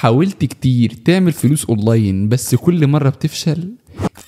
حاولت كتير تعمل فلوس اونلاين بس كل مره بتفشل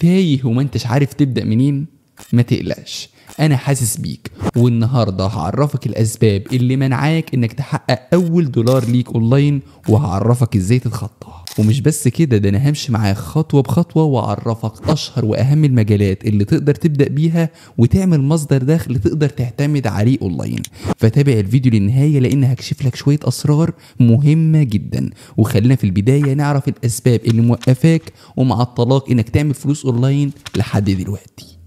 تايه وما انتش عارف تبدا منين ما تقلقش انا حاسس بيك والنهارده هعرفك الاسباب اللي منعاك انك تحقق اول دولار ليك اونلاين وهعرفك ازاي تتخطاها ومش بس كده ده انا همشي معاك خطوه بخطوه واعرفك اشهر واهم المجالات اللي تقدر تبدا بيها وتعمل مصدر دخل تقدر تعتمد عليه اونلاين فتابع الفيديو للنهايه لان هكشف لك شويه اسرار مهمه جدا وخلينا في البدايه نعرف الاسباب اللي موقفاك ومعطلاك انك تعمل فلوس اونلاين لحد دلوقتي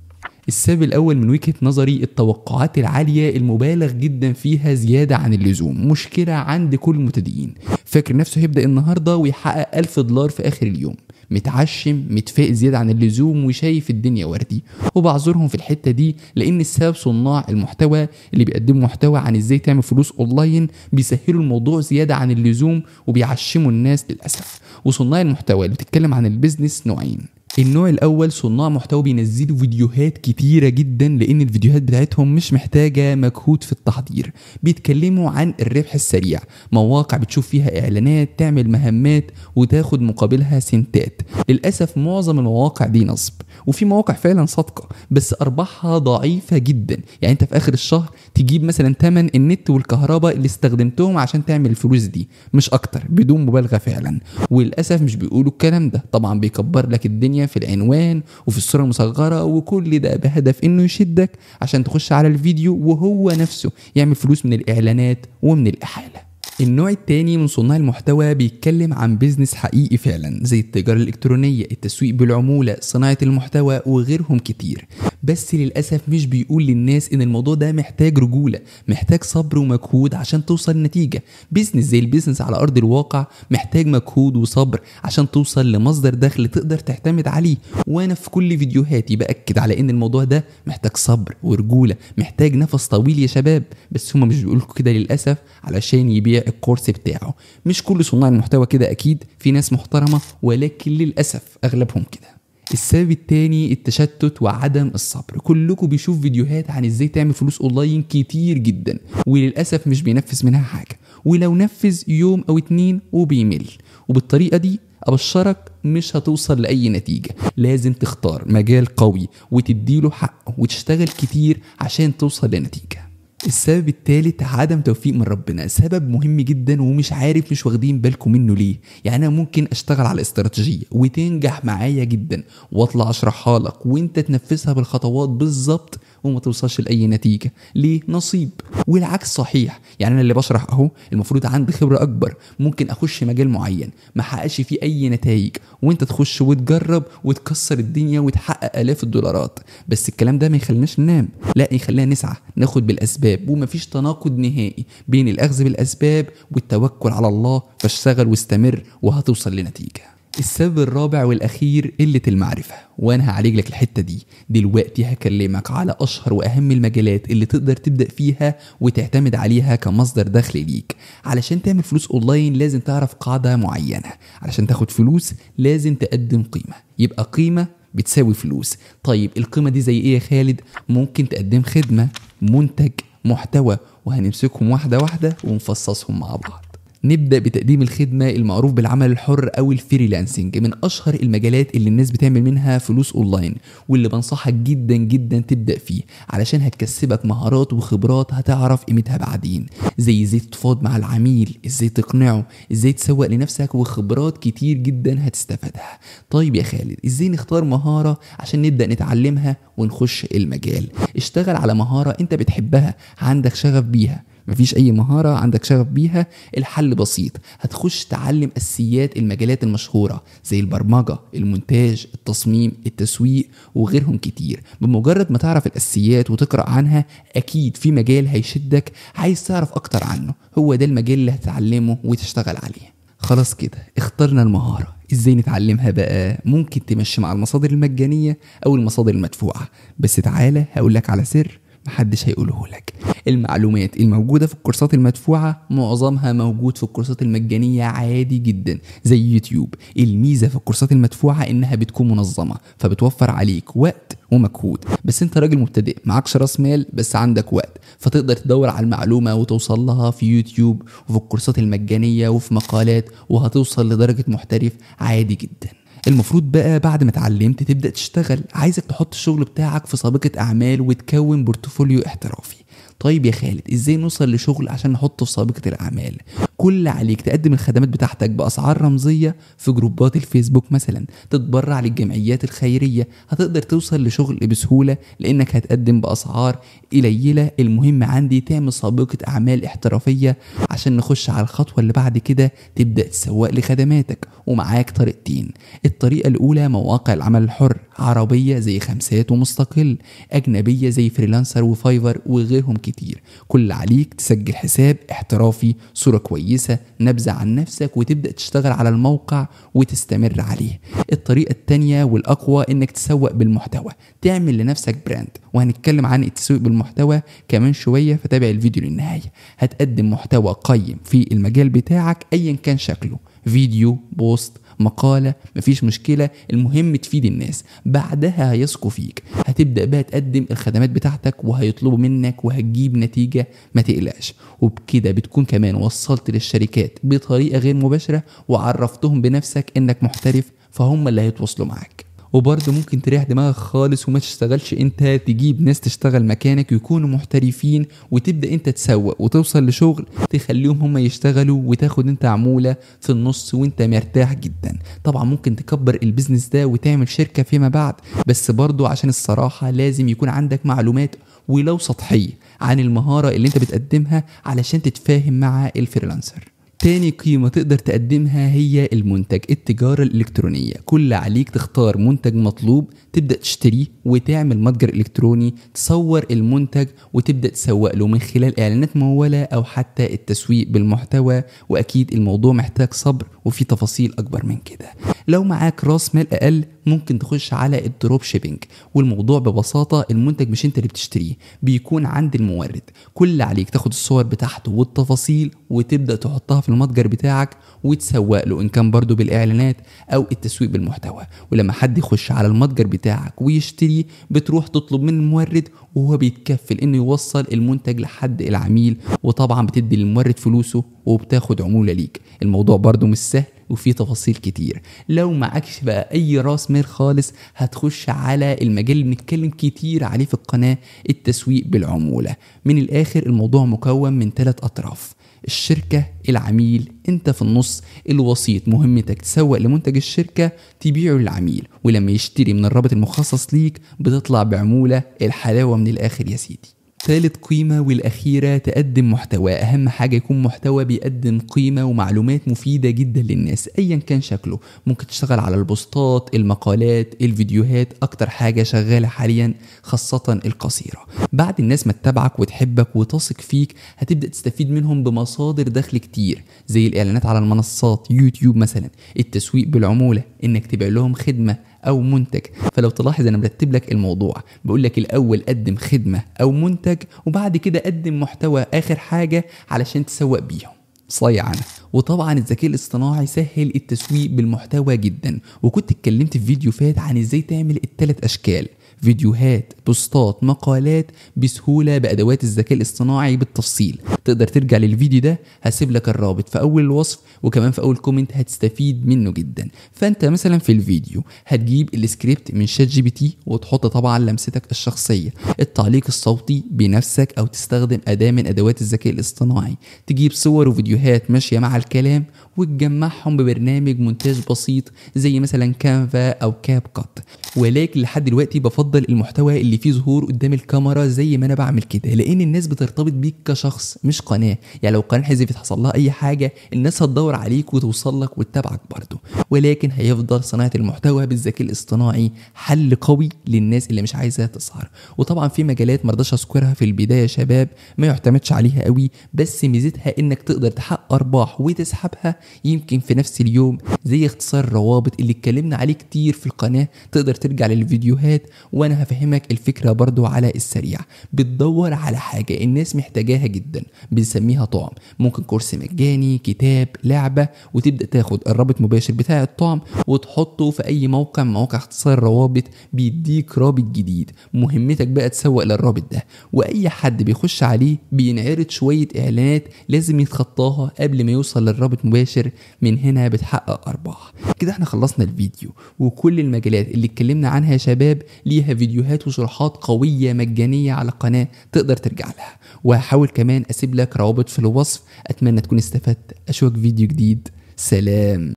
السبب الأول من وجهة نظري التوقعات العالية المبالغ جدا فيها زيادة عن اللزوم مشكلة عند كل مبتدئين فاكر نفسه هيبدأ النهاردة ويحقق 1000 دولار في آخر اليوم متعشم متفائل زيادة عن اللزوم وشايف الدنيا وردي وبعذرهم في الحتة دي لأن السبب صناع المحتوى اللي بيقدموا محتوى عن ازاي تعمل فلوس اونلاين بيسهلوا الموضوع زيادة عن اللزوم وبيعشموا الناس للأسف وصناع المحتوى اللي بتتكلم عن البيزنس نوعين النوع الاول صناع محتوى بينزلوا فيديوهات كتيره جدا لان الفيديوهات بتاعتهم مش محتاجه مجهود في التحضير بيتكلموا عن الربح السريع مواقع بتشوف فيها اعلانات تعمل مهمات وتاخد مقابلها سنتات للاسف معظم المواقع دي نصب وفي مواقع فعلا صادقه بس ارباحها ضعيفه جدا يعني انت في اخر الشهر تجيب مثلا ثمن النت والكهرباء اللي استخدمتهم عشان تعمل الفلوس دي مش اكتر بدون مبالغه فعلا وللاسف مش بيقولوا الكلام ده طبعا بيكبر لك الدنيا في العنوان وفي الصوره المصغره وكل ده بهدف انه يشدك عشان تخش على الفيديو وهو نفسه يعمل فلوس من الاعلانات ومن الاحاله النوع التاني من صناع المحتوى بيتكلم عن بيزنس حقيقي فعلا زي التجارة الإلكترونية التسويق بالعمولة صناعة المحتوى وغيرهم كتير بس للأسف مش بيقول للناس إن الموضوع ده محتاج رجولة محتاج صبر ومجهود عشان توصل لنتيجة بيزنس زي البيزنس على أرض الواقع محتاج مجهود وصبر عشان توصل لمصدر دخل تقدر تعتمد عليه وأنا في كل فيديوهاتي بأكد على إن الموضوع ده محتاج صبر ورجولة محتاج نفس طويل يا شباب بس هما مش بيقولوا كده للأسف علشان يبيع الكورس بتاعه مش كل صناع المحتوى كده اكيد في ناس محترمه ولكن للاسف اغلبهم كده السبب الثاني التشتت وعدم الصبر كلكم بيشوف فيديوهات عن ازاي تعمل فلوس اونلاين كتير جدا وللاسف مش بينفذ منها حاجه ولو نفذ يوم او اتنين وبيمل وبالطريقه دي ابشرك مش هتوصل لاي نتيجه لازم تختار مجال قوي وتديله حقه وتشتغل كتير عشان توصل لنتيجه السبب الثالث عدم توفيق من ربنا سبب مهم جدا ومش عارف مش واخدين بالكم منه ليه يعني انا ممكن اشتغل على استراتيجيه وتنجح معايا جدا واطلع اشرحها لك وانت تنفذها بالخطوات بالظبط وما توصلش لاي نتيجه ليه نصيب والعكس صحيح يعني انا اللي بشرح اهو المفروض عندي خبره اكبر ممكن اخش مجال معين ما حققش فيه اي نتائج وانت تخش وتجرب وتكسر الدنيا وتحقق الاف الدولارات بس الكلام ده ما يخليناش ننام لا يخلينا نسعى ناخد بالاسباب ومفيش تناقض نهائي بين الاخذ بالاسباب والتوكل على الله فاشتغل واستمر وهتوصل لنتيجه السبب الرابع والأخير قلة المعرفة وأنا هعالج لك الحتة دي دلوقتي هكلمك على أشهر وأهم المجالات اللي تقدر تبدأ فيها وتعتمد عليها كمصدر دخل ليك علشان تعمل فلوس أونلاين لازم تعرف قاعدة معينة علشان تاخد فلوس لازم تقدم قيمة يبقى قيمة بتساوي فلوس طيب القيمة دي زي إيه يا خالد ممكن تقدم خدمة منتج محتوى وهنمسكهم واحدة واحدة ونفصصهم مع بعض نبدا بتقديم الخدمه المعروف بالعمل الحر او الفريلانسنج من اشهر المجالات اللي الناس بتعمل منها فلوس اونلاين واللي بنصحك جدا جدا تبدا فيه علشان هتكسبك مهارات وخبرات هتعرف قيمتها بعدين زي ازاي تتفاوض مع العميل ازاي تقنعه ازاي تسوق لنفسك وخبرات كتير جدا هتستفادها طيب يا خالد ازاي نختار مهاره عشان نبدا نتعلمها ونخش المجال اشتغل على مهاره انت بتحبها عندك شغف بيها مفيش اي مهاره عندك شغف بيها الحل بسيط هتخش تعلم اساسيات المجالات المشهوره زي البرمجه المونتاج التصميم التسويق وغيرهم كتير بمجرد ما تعرف الاساسيات وتقرا عنها اكيد في مجال هيشدك عايز تعرف اكتر عنه هو ده المجال اللي هتتعلمه وتشتغل عليه خلاص كده اخترنا المهارة ازاي نتعلمها بقى ممكن تمشي مع المصادر المجانية او المصادر المدفوعة بس تعالى هقولك على سر محدش هيقوله لك المعلومات الموجودة في الكورسات المدفوعة معظمها موجود في الكورسات المجانية عادي جدا زي يوتيوب الميزة في الكورسات المدفوعة انها بتكون منظمة فبتوفر عليك وقت ومجهود بس انت راجل مبتدئ معكش راس مال بس عندك وقت فتقدر تدور على المعلومه وتوصل لها في يوتيوب وفي الكورسات المجانيه وفي مقالات وهتوصل لدرجه محترف عادي جدا المفروض بقى بعد ما اتعلمت تبدا تشتغل عايزك تحط الشغل بتاعك في سابقه اعمال وتكون بورتفوليو احترافي طيب يا خالد ازاي نوصل لشغل عشان نحطه في سابقه الاعمال كل عليك تقدم الخدمات بتاعتك باسعار رمزيه في جروبات الفيسبوك مثلا تتبرع للجمعيات الخيريه هتقدر توصل لشغل بسهوله لانك هتقدم باسعار قليله المهم عندي تعمل سابقه اعمال احترافيه عشان نخش على الخطوه اللي بعد كده تبدا تسوق لخدماتك ومعاك طريقتين الطريقه الاولى مواقع العمل الحر عربيه زي خمسات ومستقل اجنبيه زي فريلانسر وفايفر وغيرهم كتير كل عليك تسجل حساب احترافي صوره كويسه كويسة نبذة عن نفسك وتبدأ تشتغل على الموقع وتستمر عليه الطريقة التانية والأقوى إنك تسوق بالمحتوى تعمل لنفسك براند وهنتكلم عن التسويق بالمحتوى كمان شوية فتابع الفيديو للنهاية هتقدم محتوى قيم في المجال بتاعك أيا كان شكله فيديو بوست مقالة مفيش مشكلة المهم تفيد الناس بعدها هيثقوا فيك هتبدأ بقى تقدم الخدمات بتاعتك وهيطلبوا منك وهتجيب نتيجة ما تقلقش وبكده بتكون كمان وصلت للشركات بطريقة غير مباشرة وعرفتهم بنفسك انك محترف فهم اللي هيتواصلوا معاك وبرضه ممكن تريح دماغك خالص وما تشتغلش انت تجيب ناس تشتغل مكانك يكونوا محترفين وتبدا انت تسوق وتوصل لشغل تخليهم هم يشتغلوا وتاخد انت عموله في النص وانت مرتاح جدا طبعا ممكن تكبر البيزنس ده وتعمل شركه فيما بعد بس برضه عشان الصراحه لازم يكون عندك معلومات ولو سطحيه عن المهاره اللي انت بتقدمها علشان تتفاهم مع الفريلانسر تاني قيمة تقدر تقدمها هي المنتج التجارة الإلكترونية كل عليك تختار منتج مطلوب تبدأ تشتريه وتعمل متجر إلكتروني تصور المنتج وتبدأ تسوق له من خلال إعلانات ممولة أو حتى التسويق بالمحتوى وأكيد الموضوع محتاج صبر وفي تفاصيل أكبر من كده لو معاك راس مال أقل ممكن تخش على الدروب شيبينج والموضوع ببساطه المنتج مش انت اللي بتشتريه بيكون عند المورد كل عليك تاخد الصور بتاعته والتفاصيل وتبدا تحطها في المتجر بتاعك وتسوق له ان كان برضه بالاعلانات او التسويق بالمحتوى ولما حد يخش على المتجر بتاعك ويشتري بتروح تطلب من المورد وهو بيتكفل انه يوصل المنتج لحد العميل وطبعا بتدي للمورد فلوسه وبتاخد عموله ليك الموضوع برضه مش سهل وفي تفاصيل كتير لو معكش بقى اي راس مال خالص هتخش على المجال اللي بنتكلم كتير عليه في القناه التسويق بالعموله من الاخر الموضوع مكون من ثلاث اطراف الشركة العميل انت في النص الوسيط مهمتك تسوق لمنتج الشركة تبيعه للعميل ولما يشتري من الرابط المخصص ليك بتطلع بعمولة الحلاوة من الآخر يا سيدي ثالث قيمة والأخيرة تقدم محتوى أهم حاجة يكون محتوى بيقدم قيمة ومعلومات مفيدة جدا للناس أيا كان شكله ممكن تشتغل على البوستات المقالات الفيديوهات أكتر حاجة شغالة حاليا خاصة القصيرة بعد الناس ما تتابعك وتحبك وتثق فيك هتبدأ تستفيد منهم بمصادر دخل كتير زي الإعلانات على المنصات يوتيوب مثلا التسويق بالعمولة إنك تبيع لهم خدمة او منتج فلو تلاحظ انا مرتب لك الموضوع بقول لك الاول قدم خدمه او منتج وبعد كده قدم محتوى اخر حاجه علشان تسوق بيهم صايع انا وطبعا الذكاء الاصطناعي سهل التسويق بالمحتوى جدا وكنت اتكلمت في فيديو فات عن ازاي تعمل الثلاث اشكال فيديوهات بوستات مقالات بسهولة بأدوات الذكاء الاصطناعي بالتفصيل تقدر ترجع للفيديو ده هسيب لك الرابط في اول الوصف وكمان في اول كومنت هتستفيد منه جدا فانت مثلا في الفيديو هتجيب السكريبت من شات جي بي تي وتحط طبعا لمستك الشخصيه التعليق الصوتي بنفسك او تستخدم اداه من ادوات الذكاء الاصطناعي تجيب صور وفيديوهات ماشيه مع الكلام وتجمعهم ببرنامج مونتاج بسيط زي مثلا كانفا او كاب كات ولكن لحد دلوقتي بفضل المحتوى اللي فيه ظهور قدام الكاميرا زي ما انا بعمل كده لان الناس بترتبط بيك كشخص مش مش قناه يعني لو قناه حذفت حصل لها اي حاجه الناس هتدور عليك وتوصل لك وتتابعك برضه ولكن هيفضل صناعه المحتوى بالذكاء الاصطناعي حل قوي للناس اللي مش عايزه تسهر وطبعا في مجالات مرضاش اذكرها في البدايه يا شباب ما يعتمدش عليها قوي بس ميزتها انك تقدر تحقق ارباح وتسحبها يمكن في نفس اليوم زي اختصار الروابط اللي اتكلمنا عليه كتير في القناه تقدر ترجع للفيديوهات وانا هفهمك الفكره برضو على السريع بتدور على حاجه الناس محتاجاها جدا بنسميها طعم ممكن كورس مجاني كتاب لعبة وتبدأ تاخد الرابط مباشر بتاع الطعم وتحطه في أي موقع من مواقع اختصار الروابط بيديك رابط جديد مهمتك بقى تسوق للرابط ده وأي حد بيخش عليه بينعرض شوية إعلانات لازم يتخطاها قبل ما يوصل للرابط مباشر من هنا بتحقق أرباح كده احنا خلصنا الفيديو وكل المجالات اللي اتكلمنا عنها يا شباب ليها فيديوهات وشروحات قوية مجانية على قناة تقدر ترجع لها وهحاول كمان أسيب لك روابط في الوصف اتمنى تكون استفدت اشوفك فيديو جديد سلام